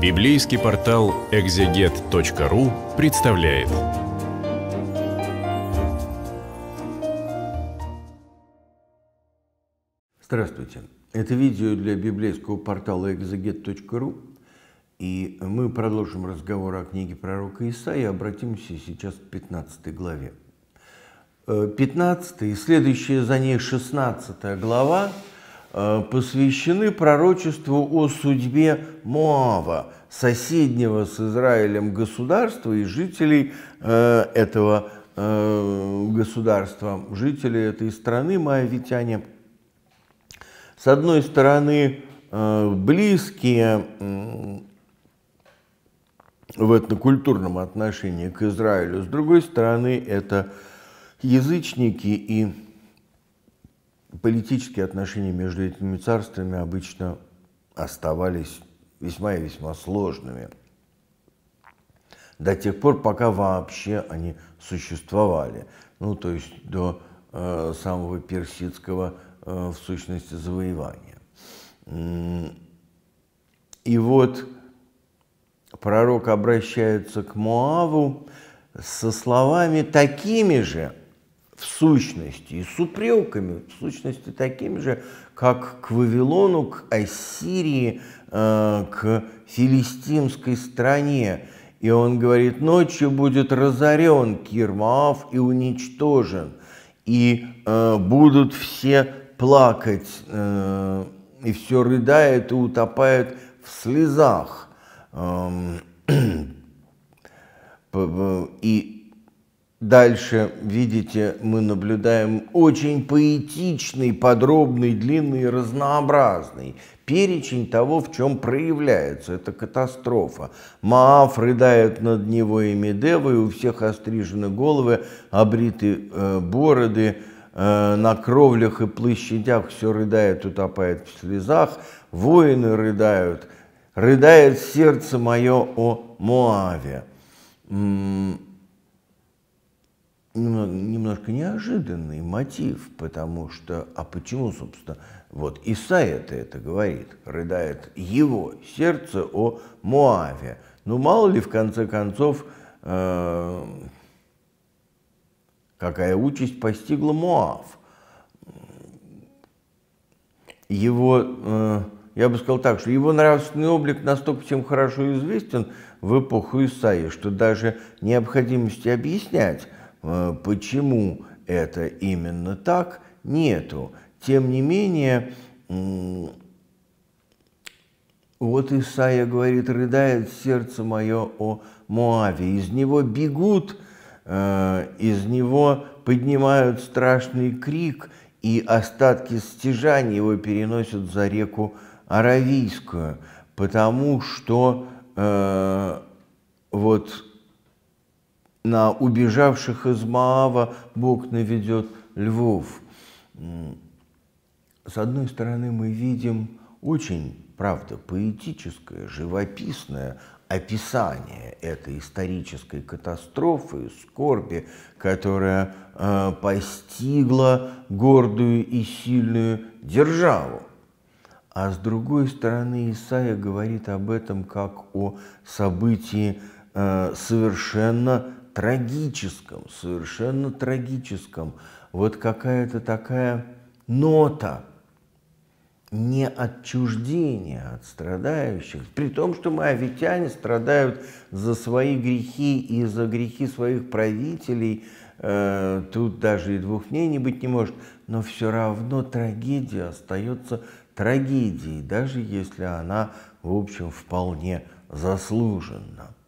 Библейский портал экзегет.ру представляет. Здравствуйте. Это видео для библейского портала экзегет.ру. И мы продолжим разговор о книге пророка Иса, и обратимся сейчас к 15 главе. 15 э, и следующая за ней 16 глава – Э, посвящены пророчеству о судьбе Моава, соседнего с Израилем государства и жителей э, этого э, государства, жителей этой страны, моавитяне. С одной стороны, близкие в этнокультурном отношении к Израилю, с другой стороны, это язычники и политические отношения между этими царствами обычно оставались весьма и весьма сложными до тех пор, пока вообще они существовали. Ну, то есть до э, самого персидского, э, в сущности, завоевания. И вот пророк обращается к Муаву со словами такими же, в сущности и с упреками, в сущности такими же, как к Вавилону, к Ассирии, э, к филистимской стране. И он говорит, ночью будет разорен Кирмаав и уничтожен, и э, будут все плакать, э, и все рыдает и утопает в слезах. Эм, и Дальше, видите, мы наблюдаем очень поэтичный, подробный, длинный, разнообразный перечень того, в чем проявляется эта катастрофа. Маав рыдает над него и Медевой, у всех острижены головы, обриты э, бороды, э, на кровлях и площадях все рыдает, утопает в слезах, воины рыдают, рыдает сердце мое о Моаве немного, немножко неожиданный мотив, потому что, а почему, собственно, вот Исаия-то это говорит, рыдает его сердце о Моаве. Ну, мало ли, в конце концов, э, какая участь постигла Моав. Его, э, я бы сказал так, что его нравственный облик настолько всем хорошо известен в эпоху Исаии, что даже необходимости объяснять, Э, почему это именно так, нету. Тем не менее, вот Исаия говорит, рыдает сердце мое о Моаве, из него бегут, э, из него поднимают страшный крик, и остатки стяжания его переносят за реку Аравийскую, потому что э, вот на убежавших из Маава Бог наведет львов. С одной стороны, мы видим очень, правда, поэтическое, живописное описание этой исторической катастрофы, скорби, которая э, постигла гордую и сильную державу. А с другой стороны, Исаия говорит об этом как о событии э, совершенно трагическом, совершенно трагическом, вот какая-то такая нота не отчуждения от страдающих, при том, что моавитяне страдают за свои грехи и за грехи своих правителей, э, тут даже и двух дней не быть не может, но все равно трагедия остается трагедией, даже если она, в общем, вполне заслуженна.